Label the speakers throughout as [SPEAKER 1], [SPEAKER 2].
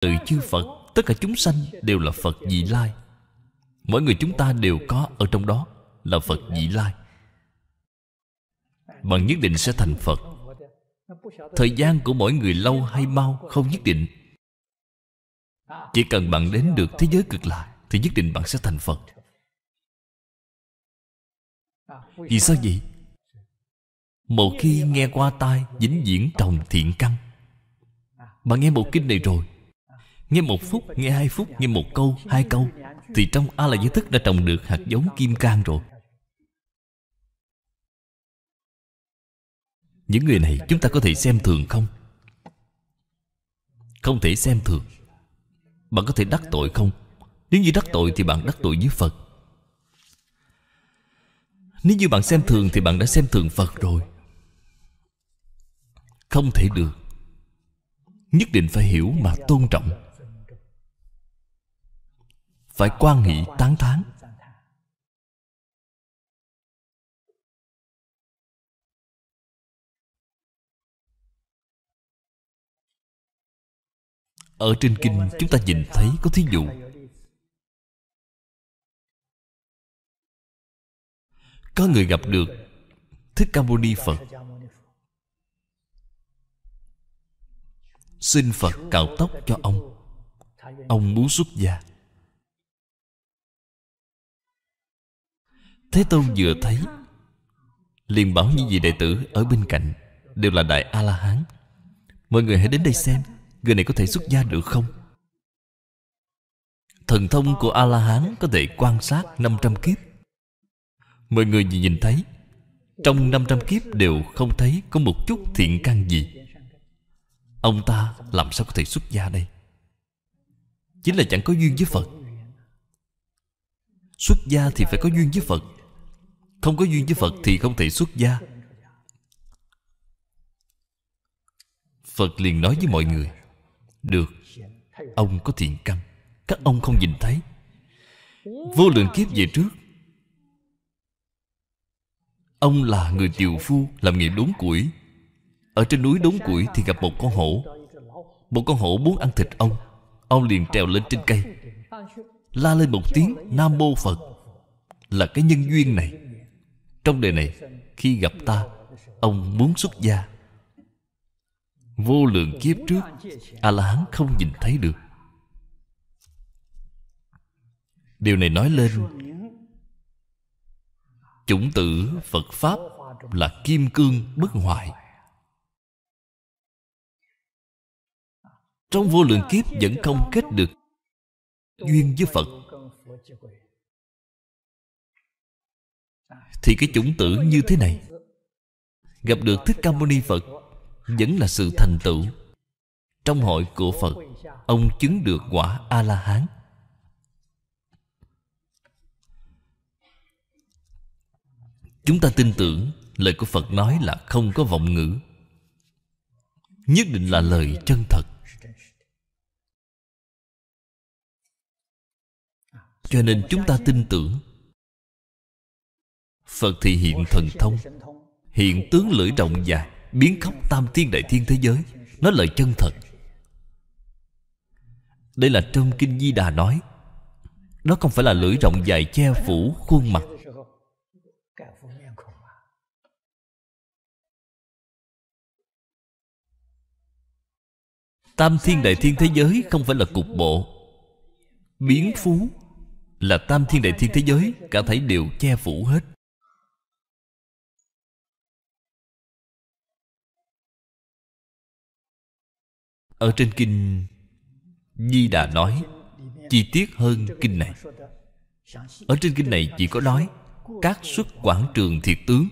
[SPEAKER 1] từ chư phật tất cả chúng sanh đều là phật dị lai mỗi người chúng ta đều có ở trong đó là phật dị lai bằng nhất định sẽ thành phật thời gian của mỗi người lâu hay mau không nhất định chỉ cần bạn đến được thế giới cực lạc thì nhất định bạn sẽ thành phật vì sao vậy một khi nghe qua tai vĩnh diễn trồng thiện căn bạn nghe một kinh này rồi Nghe một phút, nghe hai phút, nghe một câu, hai câu Thì trong A La Giới Thức đã trồng được hạt giống kim cang rồi Những người này chúng ta có thể xem thường không? Không thể xem thường Bạn có thể đắc tội không? Nếu như đắc tội thì bạn đắc tội với Phật Nếu như bạn xem thường thì bạn đã xem thường Phật rồi Không thể được Nhất định phải hiểu mà tôn trọng phải quan nghị tán thán ở trên kinh chúng ta nhìn thấy có thí dụ có người gặp được thích ca mâu ni phật xin phật cạo tóc cho ông ông muốn xuất gia Thế Tôn vừa thấy liền bảo những vị đệ tử ở bên cạnh đều là đại a la hán mọi người hãy đến đây xem người này có thể xuất gia được không thần thông của a la hán có thể quan sát 500 kiếp mọi người nhìn thấy trong 500 kiếp đều không thấy có một chút thiện căn gì ông ta làm sao có thể xuất gia đây chính là chẳng có duyên với phật xuất gia thì phải có duyên với phật không có duyên với Phật thì không thể xuất gia Phật liền nói với mọi người Được Ông có thiện căn Các ông không nhìn thấy Vô lượng kiếp về trước Ông là người tiều phu Làm nghề đốn củi Ở trên núi đốn củi thì gặp một con hổ Một con hổ muốn ăn thịt ông Ông liền trèo lên trên cây La lên một tiếng Nam Mô Phật Là cái nhân duyên này trong đời này Khi gặp ta Ông muốn xuất gia Vô lượng kiếp trước A-la-hán không nhìn thấy được Điều này nói lên Chủng tử Phật Pháp Là kim cương bất hoại Trong vô lượng kiếp vẫn không kết được Duyên với Phật thì cái chủng tử như thế này Gặp được Thích Ca Mâu Ni Phật Vẫn là sự thành tựu Trong hội của Phật Ông chứng được quả A-la-hán Chúng ta tin tưởng Lời của Phật nói là không có vọng ngữ Nhất định là lời chân thật Cho nên chúng ta tin tưởng Phật thì hiện thần thông Hiện tướng lưỡi rộng dài Biến khóc tam thiên đại thiên thế giới Nó là chân thật Đây là trong Kinh Di Đà nói nó không phải là lưỡi rộng dài che phủ khuôn mặt Tam thiên đại thiên thế giới không phải là cục bộ Biến phú Là tam thiên đại thiên thế giới Cả thấy đều che phủ hết ở trên kinh di đà nói chi tiết hơn kinh này ở trên kinh này chỉ có nói các xuất quảng trường thiệt tướng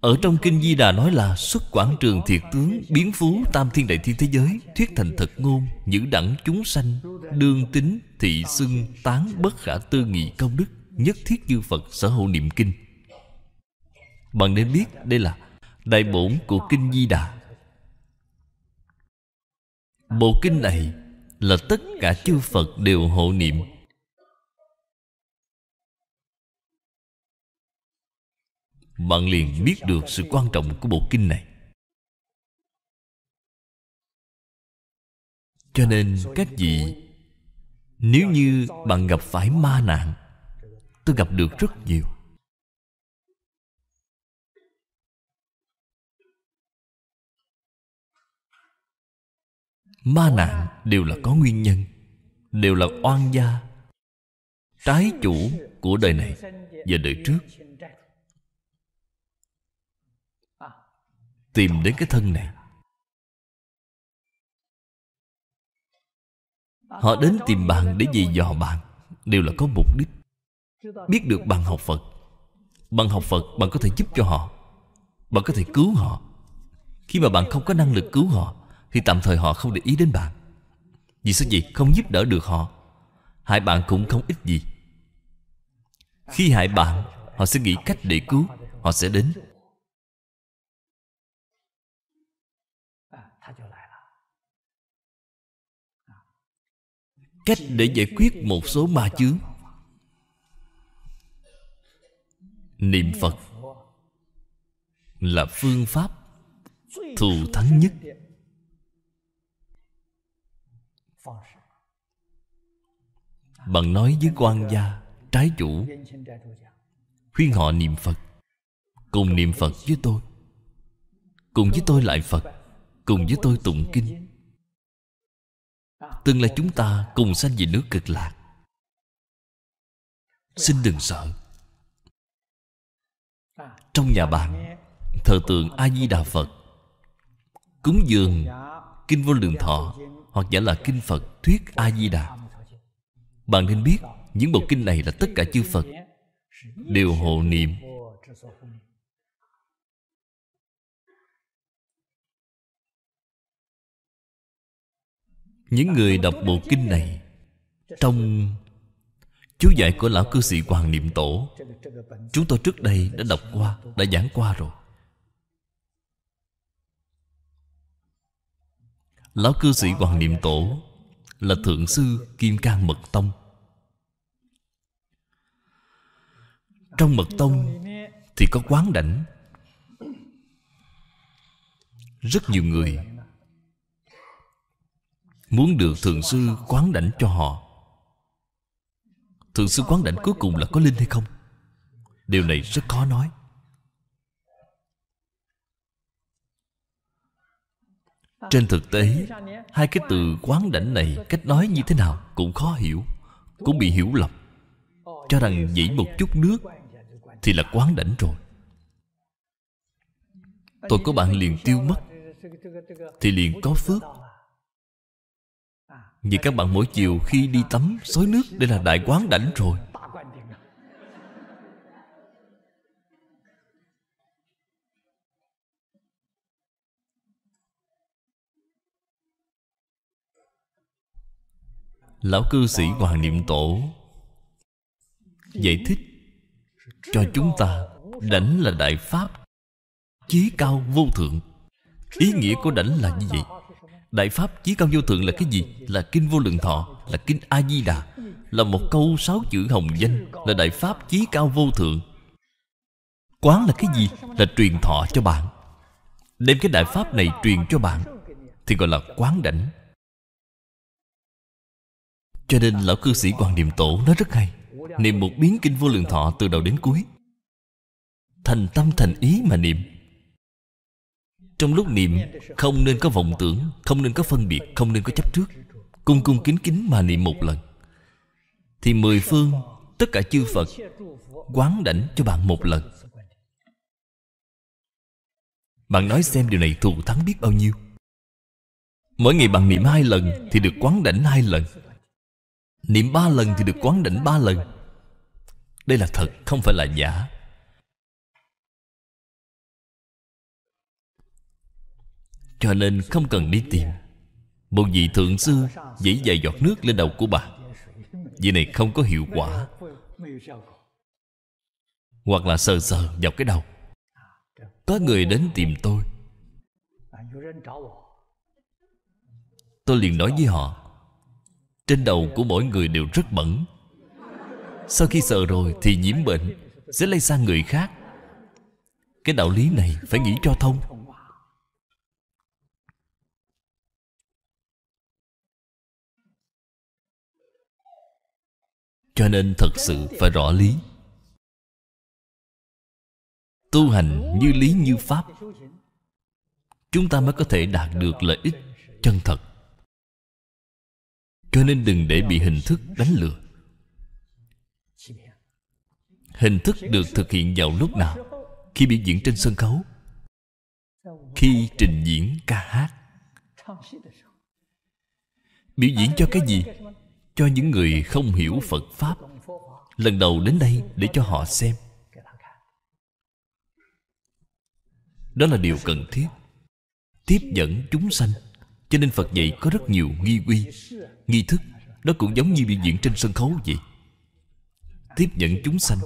[SPEAKER 1] ở trong kinh di đà nói là xuất quảng trường thiệt tướng biến phú tam thiên đại thiên thế giới thuyết thành thật ngôn những đẳng chúng sanh đương tính thị xưng tán bất khả tư nghị công đức nhất thiết như phật sở hữu niệm kinh bạn nên biết đây là đại bổn của kinh di đà Bộ kinh này là tất cả chư Phật đều hộ niệm Bạn liền biết được sự quan trọng của bộ kinh này Cho nên các vị Nếu như bạn gặp phải ma nạn Tôi gặp được rất nhiều ma nạn đều là có nguyên nhân đều là oan gia trái chủ của đời này và đời trước tìm đến cái thân này họ đến tìm bạn để gì dò bạn đều là có mục đích biết được bằng học phật bằng học phật bạn có thể giúp cho họ bạn có thể cứu họ khi mà bạn không có năng lực cứu họ thì tạm thời họ không để ý đến bạn Vì sao vậy không giúp đỡ được họ Hại bạn cũng không ít gì Khi hại bạn Họ sẽ nghĩ cách để cứu Họ sẽ đến Cách để giải quyết một số ma chướng Niệm Phật Là phương pháp Thù thắng nhất bạn nói với quan gia trái chủ khuyên họ niệm phật cùng niệm phật với tôi cùng với tôi lại phật cùng với tôi tụng kinh tương lai chúng ta cùng sanh về nước cực lạc xin đừng sợ trong nhà bạn thờ tượng a di đà phật cúng dường kinh vô lượng thọ hoặc giả là kinh Phật Thuyết A-di-đà Bạn nên biết Những bộ kinh này là tất cả chư Phật Đều hộ niệm Những người đọc bộ kinh này Trong Chú giải của Lão Cư Sĩ Hoàng Niệm Tổ Chúng tôi trước đây đã đọc qua Đã giảng qua rồi Lão cư sĩ Hoàng Niệm Tổ Là Thượng Sư Kim Cang Mật Tông Trong Mật Tông Thì có quán đảnh Rất nhiều người Muốn được Thượng Sư quán đảnh cho họ Thượng Sư quán đảnh cuối cùng là có linh hay không Điều này rất khó nói Trên thực tế Hai cái từ quán đảnh này Cách nói như thế nào cũng khó hiểu Cũng bị hiểu lầm Cho rằng dĩ một chút nước Thì là quán đảnh rồi Tôi có bạn liền tiêu mất Thì liền có phước Vì các bạn mỗi chiều khi đi tắm Xối nước đây là đại quán đảnh rồi Lão cư sĩ Hoàng Niệm Tổ Giải thích Cho chúng ta Đảnh là Đại Pháp Chí cao vô thượng Ý nghĩa của đảnh là như vậy Đại Pháp chí cao vô thượng là cái gì? Là Kinh Vô Lượng Thọ Là Kinh A-di-đà Là một câu sáu chữ hồng danh Là Đại Pháp chí cao vô thượng Quán là cái gì? Là truyền thọ cho bạn Đem cái Đại Pháp này truyền cho bạn Thì gọi là quán đảnh cho nên lão cư sĩ quan Niệm Tổ nói rất hay Niệm một biến kinh vô lượng thọ từ đầu đến cuối Thành tâm thành ý mà niệm Trong lúc niệm Không nên có vọng tưởng Không nên có phân biệt Không nên có chấp trước Cung cung kính kính mà niệm một lần Thì mười phương Tất cả chư Phật Quán đảnh cho bạn một lần Bạn nói xem điều này thù thắng biết bao nhiêu Mỗi ngày bạn niệm hai lần Thì được quán đảnh hai lần Niệm ba lần thì được quán đỉnh ba lần Đây là thật không phải là giả Cho nên không cần đi tìm Một vị thượng sư Dĩ vài giọt nước lên đầu của bà Vì này không có hiệu quả Hoặc là sờ sờ vào cái đầu Có người đến tìm tôi Tôi liền nói với họ trên đầu của mỗi người đều rất bẩn Sau khi sợ rồi thì nhiễm bệnh Sẽ lây sang người khác Cái đạo lý này phải nghĩ cho thông Cho nên thật sự phải rõ lý Tu hành như lý như pháp Chúng ta mới có thể đạt được lợi ích chân thật cho nên đừng để bị hình thức đánh lừa hình thức được thực hiện vào lúc nào khi biểu diễn trên sân khấu khi trình diễn ca hát biểu diễn cho cái gì cho những người không hiểu phật pháp lần đầu đến đây để cho họ xem đó là điều cần thiết tiếp dẫn chúng sanh cho nên Phật dạy có rất nhiều nghi quy Nghi thức Đó cũng giống như biểu diễn trên sân khấu vậy Tiếp nhận chúng sanh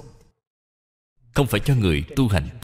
[SPEAKER 1] Không phải cho người tu hành